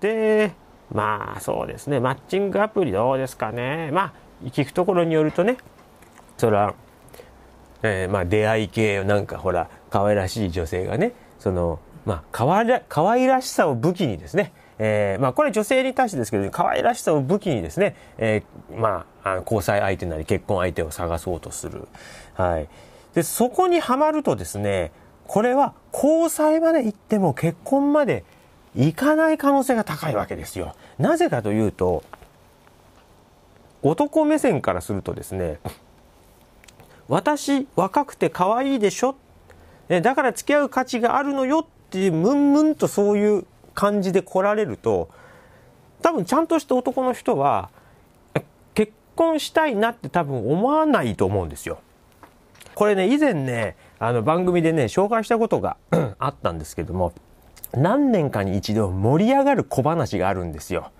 で、まあそうですね、マッチングアプリどうですかね。まあ、聞くところによるとね、そら、えー、まあ出会い系、なんかほら、可愛らしい女性がね、その、まあ、かわら、可愛らしさを武器にですね、えー、まあ、これ女性に対してですけど、可愛らしさを武器にですね、えー、まあ、交際相手なり結婚相手を探そうとする。はい。で、そこにはまるとですね、これは交際まで行っても結婚まで行かない可能性が高いわけですよ。なぜかというと、男目線からするとですね、私若くて可愛いでしょだから付き合う価値があるのよってムンムンとそういう感じで来られると多分ちゃんとした男の人は結婚したいなって多分思わないと思うんですよ。これね以前ねあの番組でね紹介したことが あったんですけども何年かに一度盛り上がる小話があるんですよ。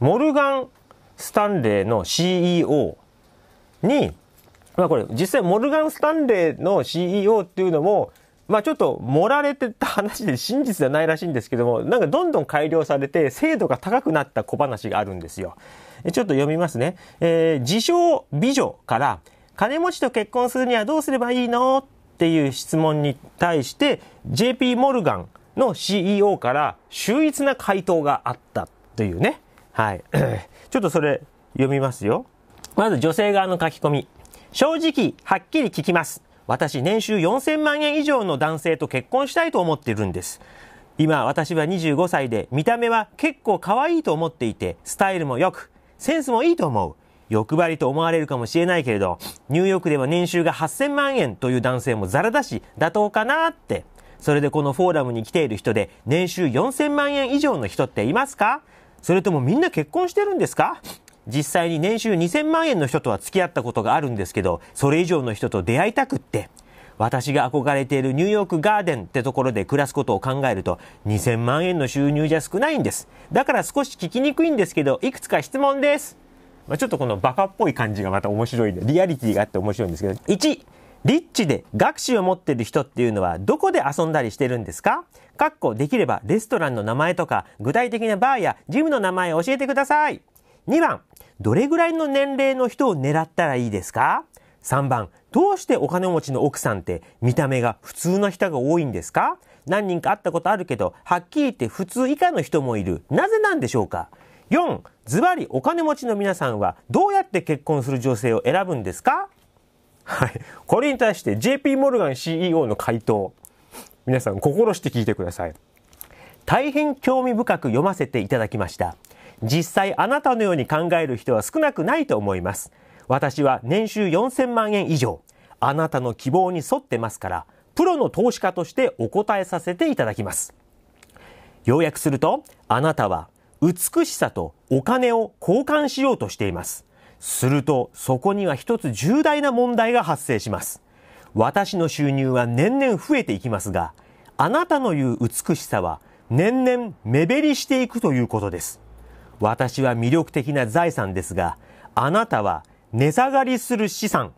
モルガン・スタンレーの CEO に、まあこれ実際モルガン・スタンレーの CEO っていうのも、まあちょっと盛られてた話で真実ではないらしいんですけども、なんかどんどん改良されて精度が高くなった小話があるんですよ。ちょっと読みますね。えー、自称美女から金持ちと結婚するにはどうすればいいのっていう質問に対して JP モルガンの CEO から秀逸な回答があったというね。はい。ちょっとそれ読みますよ。まず女性側の書き込み。正直、はっきり聞きます。私、年収4000万円以上の男性と結婚したいと思っているんです。今、私は25歳で、見た目は結構可愛いと思っていて、スタイルも良く、センスもいいと思う。欲張りと思われるかもしれないけれど、ニューヨークでは年収が8000万円という男性もザラだし、妥当かなってそれでこのフォーラムに来ている人で年収4000万円以上の人っていますかそれともみんな結婚してるんですか実際に年収2000万円の人とは付き合ったことがあるんですけど、それ以上の人と出会いたくって、私が憧れているニューヨークガーデンってところで暮らすことを考えると、2000万円の収入じゃ少ないんです。だから少し聞きにくいんですけど、いくつか質問です。まあ、ちょっとこのバカっぽい感じがまた面白いんで、リアリティがあって面白いんですけど、1、リッチで学士を持ってる人っていうのはどこで遊んだりしてるんですかかっこできればレストランの名前とか具体的なバーやジムの名前を教えてください。2番、どれぐらいの年齢の人を狙ったらいいですか3番、どうしてお金持ちの奥さんって見た目が普通の人が多いんですか何人か会ったことあるけど、はっきり言って普通以下の人もいる。なぜなんでしょうか ?4、ズバリお金持ちの皆さんはどうやって結婚する女性を選ぶんですかはい。これに対して JP モルガン CEO の回答。皆さん心して聞いてください。大変興味深く読ませていただきました。実際あなたのように考える人は少なくないと思います。私は年収4000万円以上、あなたの希望に沿ってますから、プロの投資家としてお答えさせていただきます。要約すると、あなたは美しさとお金を交換しようとしています。すると、そこには一つ重大な問題が発生します。私の収入は年々増えていきますが、あなたの言う美しさは年々目減りしていくということです。私は魅力的な財産ですが、あなたは値下がりする資産。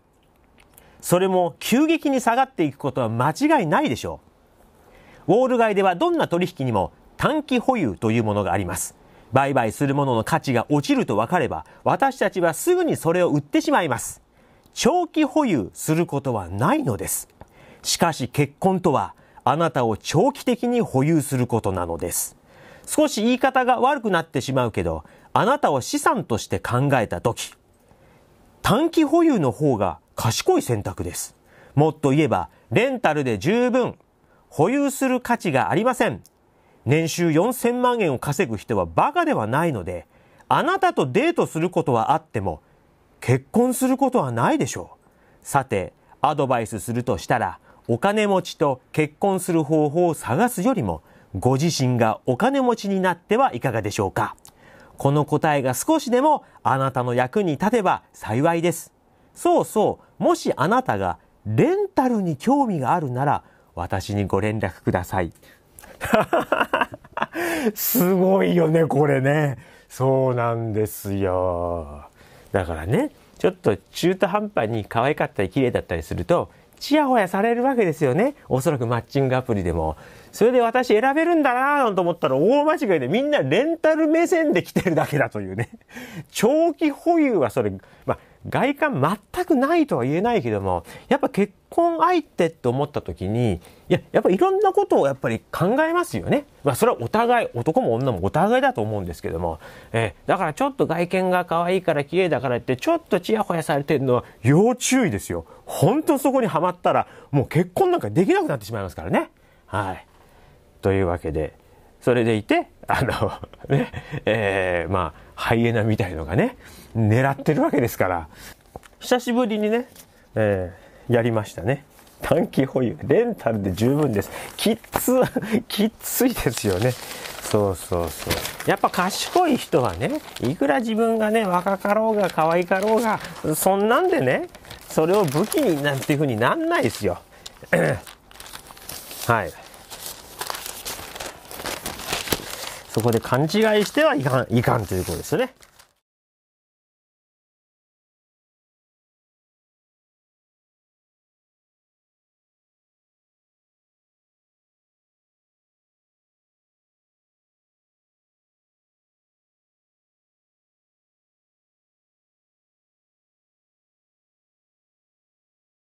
それも急激に下がっていくことは間違いないでしょう。ウォール街ではどんな取引にも短期保有というものがあります。売買するものの価値が落ちると分かれば、私たちはすぐにそれを売ってしまいます。長期保有することはないのです。しかし結婚とは、あなたを長期的に保有することなのです。少し言い方が悪くなってしまうけど、あなたを資産として考えた時、短期保有の方が賢い選択です。もっと言えば、レンタルで十分、保有する価値がありません。年収4000万円を稼ぐ人はバカではないので、あなたとデートすることはあっても、結婚することはないでしょう。さて、アドバイスするとしたら、お金持ちと結婚する方法を探すよりも、ご自身がお金持ちになってはいかがでしょうか。この答えが少しでもあなたの役に立てば幸いです。そうそう、もしあなたがレンタルに興味があるなら、私にご連絡ください。すごいよね、これね。そうなんですよ。だからね、ちょっと中途半端に可愛かったり綺麗だったりすると、ちやほやされるわけですよね。おそらくマッチングアプリでも。それで私選べるんだなぁて思ったら大間違いでみんなレンタル目線で来てるだけだというね。長期保有はそれ、まあ、外観全くないとは言えないけども、やっぱ結婚相手って思った時に、いや、やっぱいろんなことをやっぱり考えますよね。まあそれはお互い、男も女もお互いだと思うんですけども、えー、だからちょっと外見が可愛いから綺麗だからって、ちょっとチヤホヤされてるのは要注意ですよ。本当そこにはまったら、もう結婚なんかできなくなってしまいますからね。はい。というわけで、それでいて、あのね、えー、まあ、ハイエナみたいのがね、狙ってるわけですから、久しぶりにね、えー、やりましたね。短期保有。レンタルで十分です。きっつ、きっついですよね。そうそうそう。やっぱ賢い人はね、いくら自分がね、若かろうが可愛かろうが、そんなんでね、それを武器になんていうふうになんないですよ。はい。そこで勘違いしてはいかん、いかんということですよね。